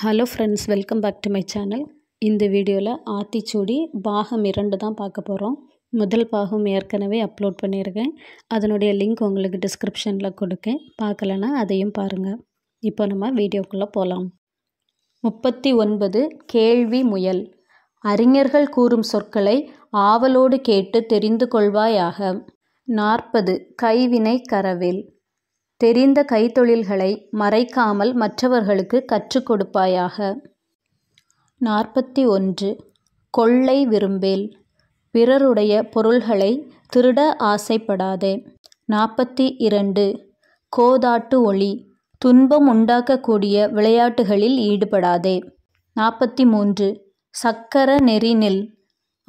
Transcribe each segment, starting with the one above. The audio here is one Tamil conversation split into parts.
hello friends welcome back to my channel இந்த வீடியோவில் ஆத்திச்சூடி பாகம் இரண்டு தான் பார்க்க போகிறோம் முதல் பாகம் ஏற்கனவே அப்லோட் பண்ணியிருக்கேன் அதனுடைய லிங்க் உங்களுக்கு டிஸ்கிரிப்ஷனில் கொடுக்கேன் பார்க்கலனா அதையும் பாருங்கள் இப்போ நம்ம வீடியோக்குள்ளே போகலாம் முப்பத்தி ஒன்பது கேள்வி முயல் அறிஞர்கள் கூறும் சொற்களை ஆவலோடு கேட்டு தெரிந்து கொள்வாயாக நாற்பது கைவினை கரவில் தெரிந்த கைத்தொழில்களை மறைக்காமல் மற்றவர்களுக்கு கற்றுக் கொடுப்பாயாக நாற்பத்தி ஒன்று கொள்ளை விரும்பேல் பிறருடைய பொருள்களை திருட ஆசைப்படாதே நாற்பத்தி இரண்டு கோதாட்டு ஒளி துன்பம் உண்டாக்கக்கூடிய விளையாட்டுகளில் ஈடுபடாதே நாற்பத்தி மூன்று சக்கர நெறினில்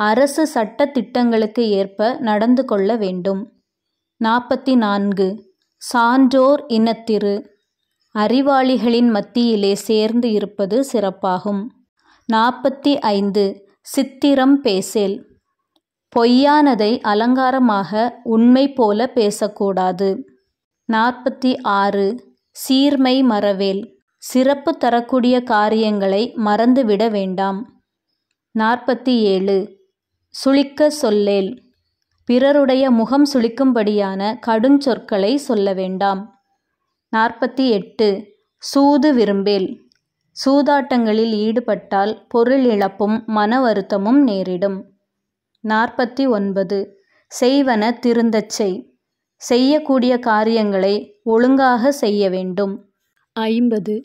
அரசு சட்ட திட்டங்களுக்கு ஏற்ப நடந்து கொள்ள வேண்டும் நாற்பத்தி நான்கு சான்றோர் இனத்திரு அறிவாளிகளின் மத்தியிலே சேர்ந்து இருப்பது சிறப்பாகும் நாற்பத்தி ஐந்து சித்திரம் பேசேல் பொய்யானதை அலங்காரமாக உண்மை போல பேசக்கூடாது நாற்பத்தி ஆறு சீர்மை மறவேல் சிறப்பு தரக்கூடிய காரியங்களை மறந்துவிட வேண்டாம் நாற்பத்தி ஏழு சுழிக்க சொல்லேல் பிறருடைய முகம் சுளிக்கும்படியான கடுஞ்சொற்களை சொல்ல வேண்டாம் நாற்பத்தி எட்டு சூது விரும்பேல் சூதாட்டங்களில் ஈடுபட்டால் பொருள் இழப்பும் மன வருத்தமும் நேரிடும் நாற்பத்தி ஒன்பது செய்வன திருந்தச் செய் செய்யக்கூடிய காரியங்களை ஒழுங்காக செய்ய வேண்டும் ஐம்பது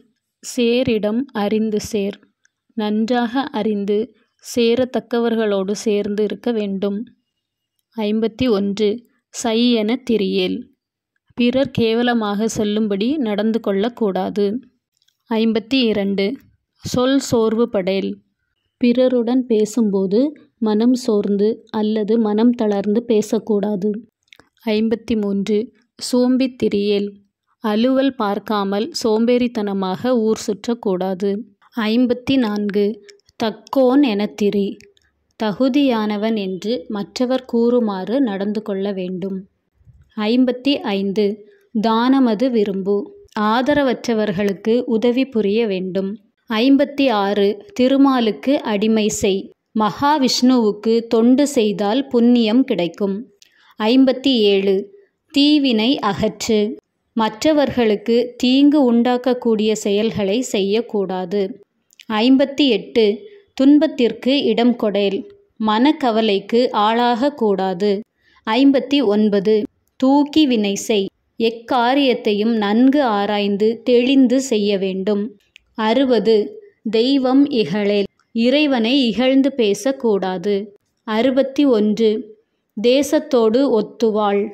சேரிடம் அறிந்து சேர் நன்றாக அறிந்து சேரத்தக்கவர்களோடு சேர்ந்து இருக்க வேண்டும் ஐம்பத்தி ஒன்று சை என திரியேல் பிறர் கேவலமாக சொல்லும்படி நடந்து கொள்ளக்கூடாது ஐம்பத்தி இரண்டு சொல் சோர்வு படேல் பிறருடன் பேசும்போது மனம் சோர்ந்து அல்லது மனம் தளர்ந்து பேசக்கூடாது ஐம்பத்தி மூன்று சோம்பி திரியேல் அலுவல் பார்க்காமல் சோம்பேறித்தனமாக ஊர் சுற்றக்கூடாது ஐம்பத்தி நான்கு தக்கோன் என திரி தகுதியானவன் என்று மற்றவர் கூறுமாறு நடந்து கொள்ள வேண்டும் ஐம்பத்தி ஐந்து தானமது விரும்பு ஆதரவற்றவர்களுக்கு உதவி புரிய வேண்டும் ஐம்பத்தி ஆறு திருமாலுக்கு அடிமை செய் மகாவிஷ்ணுவுக்கு தொண்டு செய்தால் புண்ணியம் கிடைக்கும் ஐம்பத்தி ஏழு தீவினை அகற்று மற்றவர்களுக்கு தீங்கு உண்டாக்கக்கூடிய செயல்களை செய்யக்கூடாது ஐம்பத்தி எட்டு துன்பத்திற்கு இடம் கொடேல் மனக்கவலைக்கு ஆளாக கூடாது ஐம்பத்தி ஒன்பது தூக்கி வினை செய் எக்காரியத்தையும் நன்கு ஆராய்ந்து தெளிந்து செய்ய வேண்டும் அறுபது தெய்வம் இகழேல் இறைவனை இகழ்ந்து பேசக்கூடாது அறுபத்தி ஒன்று தேசத்தோடு ஒத்துவாள்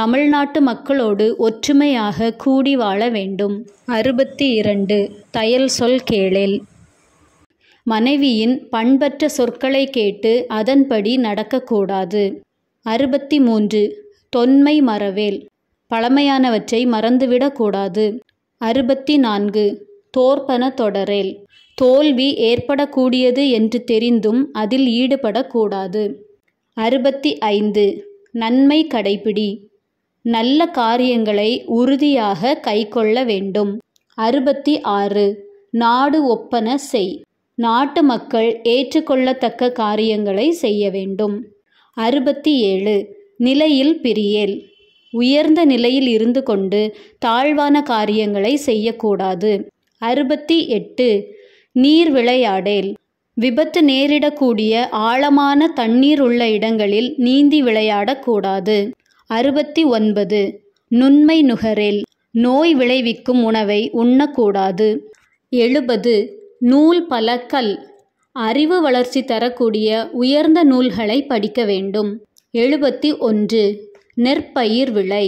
தமிழ்நாட்டு மக்களோடு ஒற்றுமையாக கூடி வாழ வேண்டும் அறுபத்தி இரண்டு தயல் சொல் கேளேல் மனைவியின் பண்பற்ற சொற்களை கேட்டு அதன்படி நடக்கக்கூடாது அறுபத்தி மூன்று தொன்மை மறவேல் பழமையானவற்றை மறந்துவிடக்கூடாது அறுபத்தி நான்கு தோற்பன தொடரேல் தோல்வி ஏற்படக்கூடியது என்று தெரிந்தும் அதில் ஈடுபடக்கூடாது அறுபத்தி ஐந்து நன்மை கடைபிடி நல்ல காரியங்களை உறுதியாக கைக்கொள்ள வேண்டும் அறுபத்தி ஆறு நாடு ஒப்பன செய் நாட்டு மக்கள் ஏற்றுக்கொள்ளத்தக்க காரியங்களை செய்ய வேண்டும் அறுபத்தி ஏழு நிலையில் பிரியேல் உயர்ந்த நிலையில் இருந்து கொண்டு தாழ்வான காரியங்களை செய்யக்கூடாது அறுபத்தி எட்டு நீர் விளையாடேல் விபத்து நேரிடக்கூடிய ஆழமான தண்ணீர் உள்ள இடங்களில் நீந்தி விளையாடக்கூடாது அறுபத்தி ஒன்பது நுண்மை நுகரில் நோய் விளைவிக்கும் உணவை உண்ணக்கூடாது எழுபது நூல் பல கல் அறிவு வளர்ச்சி தரக்கூடிய உயர்ந்த நூல்களை படிக்க வேண்டும் எழுபத்தி ஒன்று நெற்பயிர் விளை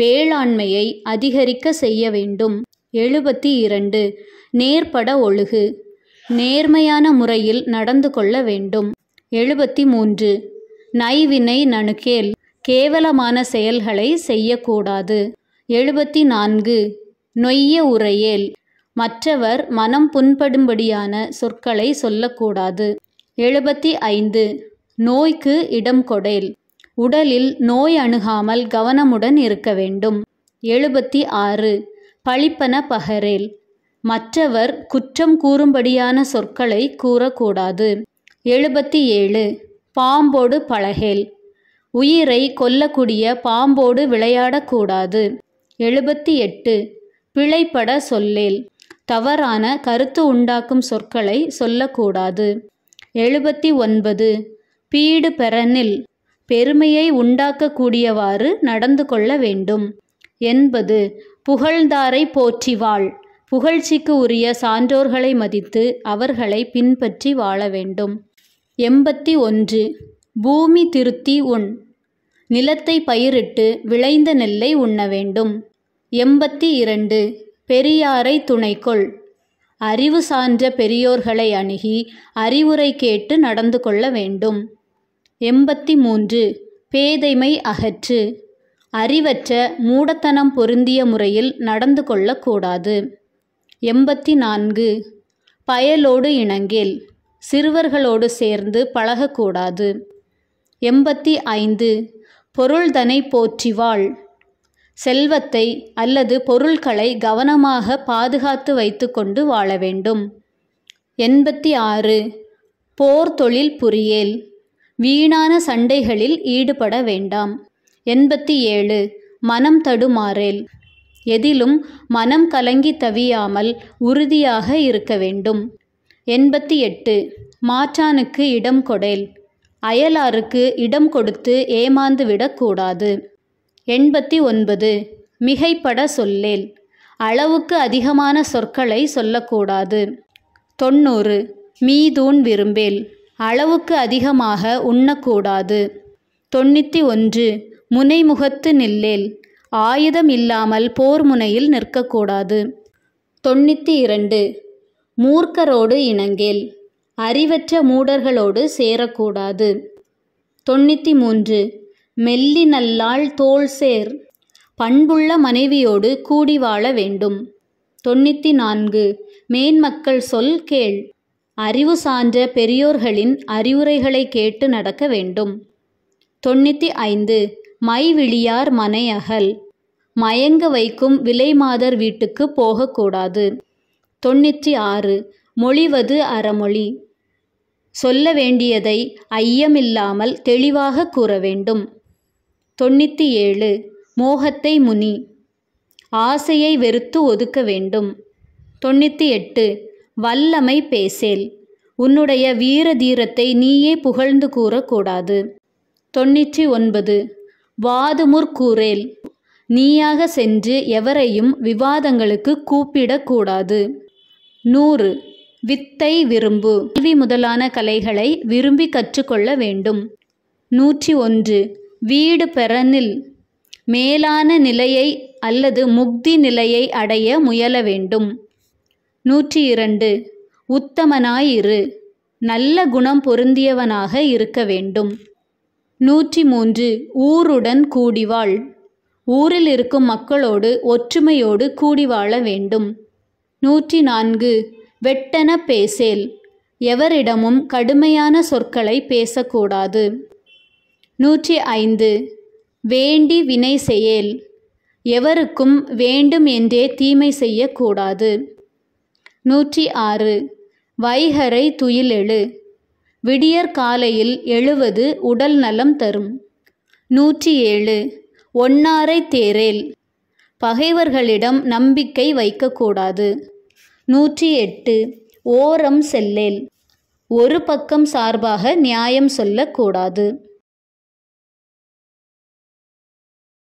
வேளாண்மையை அதிகரிக்க செய்ய வேண்டும் எழுபத்தி இரண்டு நேர்பட ஒழுகு நேர்மையான முறையில் நடந்து கொள்ள வேண்டும் எழுபத்தி மூன்று நைவினை நணுக்கேல் கேவலமான செயல்களை செய்யக்கூடாது எழுபத்தி நான்கு நொய்ய உரையேல் மற்றவர் மனம் புண்படும்படியான சொற்களை சொல்லக்கூடாது எழுபத்தி ஐந்து நோய்க்கு இடம் கொடேல் உடலில் நோய் அணுகாமல் கவனமுடன் இருக்க வேண்டும் எழுபத்தி ஆறு பழிப்பன பகரேல் மற்றவர் குற்றம் கூறும்படியான சொற்களை கூறக்கூடாது எழுபத்தி ஏழு பாம்போடு பழகேல் உயிரை கொல்லக்கூடிய பாம்போடு விளையாடக்கூடாது எழுபத்தி எட்டு பிழைப்பட சொல்லேல் தவறான கருத்து உண்டாக்கும் சொற்களை சொல்லக்கூடாது எழுபத்தி ஒன்பது பீடு பெறனில் பெருமையை உண்டாக்கக்கூடியவாறு நடந்து கொள்ள வேண்டும் என்பது புகழ்ந்தாரை போற்றி வாழ் புகழ்ச்சிக்கு உரிய சான்றோர்களை மதித்து அவர்களை பின்பற்றி வாழ வேண்டும் எண்பத்தி ஒன்று பூமி திருத்தி உண் நிலத்தை பயிரிட்டு விளைந்த நெல்லை உண்ண வேண்டும் எண்பத்தி இரண்டு பெரியாரை துணைக்கொள் அறிவு சான்ற பெரியோர்களை அணுகி அறிவுரை கேட்டு நடந்து கொள்ள வேண்டும் எண்பத்தி மூன்று பேதைமை அகற்று அறிவற்ற மூடத்தனம் பொருந்திய முறையில் நடந்து கொள்ளக்கூடாது எண்பத்தி நான்கு பயலோடு இணங்கில் சிறுவர்களோடு சேர்ந்து பழகக்கூடாது எண்பத்தி ஐந்து பொருள்தனை போற்றிவாள் செல்வத்தை அல்லது பொருள்களை கவனமாக பாதுகாத்து வைத்துக்கொண்டு வாழ வேண்டும் எண்பத்தி ஆறு போர் தொழில் புரியேல் வீணான சண்டைகளில் ஈடுபட வேண்டாம் எண்பத்தி ஏழு மனம் தடுமாறேல் எதிலும் மனம் கலங்கி தவியாமல் உறுதியாக இருக்க வேண்டும் எண்பத்தி எட்டு மாற்றானுக்கு இடம் கொடேல் அயலாருக்கு இடம் கொடுத்து ஏமாந்துவிடக்கூடாது எண்பத்தி ஒன்பது மிகைப்பட சொல்லேல் அளவுக்கு அதிகமான சொற்களை சொல்லக்கூடாது தொண்ணூறு மீதூன் விரும்பேல் அளவுக்கு அதிகமாக உண்ணக்கூடாது தொண்ணூற்றி ஒன்று முனைமுகத்து நில்லேல் ஆயுதம் இல்லாமல் போர் முனையில் நிற்கக்கூடாது தொண்ணூற்றி இரண்டு மூர்க்கரோடு இணங்கேல் அறிவற்ற மூடர்களோடு சேரக்கூடாது தொண்ணூற்றி மூன்று மெல்லி நல்லாள் சேர் பண்புள்ள மனைவியோடு கூடி வாழ வேண்டும் தொண்ணூற்றி நான்கு மேன்மக்கள் சொல் கேள் அறிவு சான்ற பெரியோர்களின் அறிவுரைகளை கேட்டு நடக்க வேண்டும் தொண்ணூற்றி ஐந்து மைவிழியார் மனையகல் மயங்க வைக்கும் விலைமாதர் வீட்டுக்கு போகக்கூடாது தொண்ணூற்றி ஆறு மொழிவது அறமொழி சொல்ல வேண்டியதை ஐயமில்லாமல் தெளிவாக கூற வேண்டும் தொண்ணூற்றி ஏழு மோகத்தை முனி ஆசையை வெறுத்து ஒதுக்க வேண்டும் தொண்ணூற்றி எட்டு வல்லமை பேசேல் உன்னுடைய வீர தீரத்தை நீயே புகழ்ந்து கூறக்கூடாது தொண்ணூற்றி ஒன்பது வாதுமுற்கூறேல் நீயாக சென்று எவரையும் விவாதங்களுக்கு கூப்பிடக்கூடாது நூறு வித்தை விரும்பு கல்வி முதலான கலைகளை விரும்பி கற்றுக்கொள்ள வேண்டும் நூற்றி ஒன்று வீடு பெறனில் மேலான நிலையை அல்லது முக்தி நிலையை அடைய முயல வேண்டும் நூற்றி இரண்டு உத்தமனாயிரு நல்ல குணம் பொருந்தியவனாக இருக்க வேண்டும் நூற்றி மூன்று ஊருடன் கூடிவாள் ஊரில் இருக்கும் மக்களோடு ஒற்றுமையோடு கூடி வாழ வேண்டும் நூற்றி நான்கு வெட்டன பேசேல் எவரிடமும் கடுமையான சொற்களை பேசக்கூடாது நூற்றி ஐந்து வேண்டி வினை செயல் எவருக்கும் வேண்டும் என்றே தீமை செய்யக்கூடாது நூற்றி ஆறு வைகரை துயிலெழு விடியற் காலையில் எழுவது உடல் நலம் தரும் நூற்றி ஏழு ஒன்னாரை தேரேல் பகைவர்களிடம் நம்பிக்கை வைக்கக்கூடாது நூற்றி எட்டு ஓரம் செல்லேல் ஒரு பக்கம் சார்பாக நியாயம் சொல்லக்கூடாது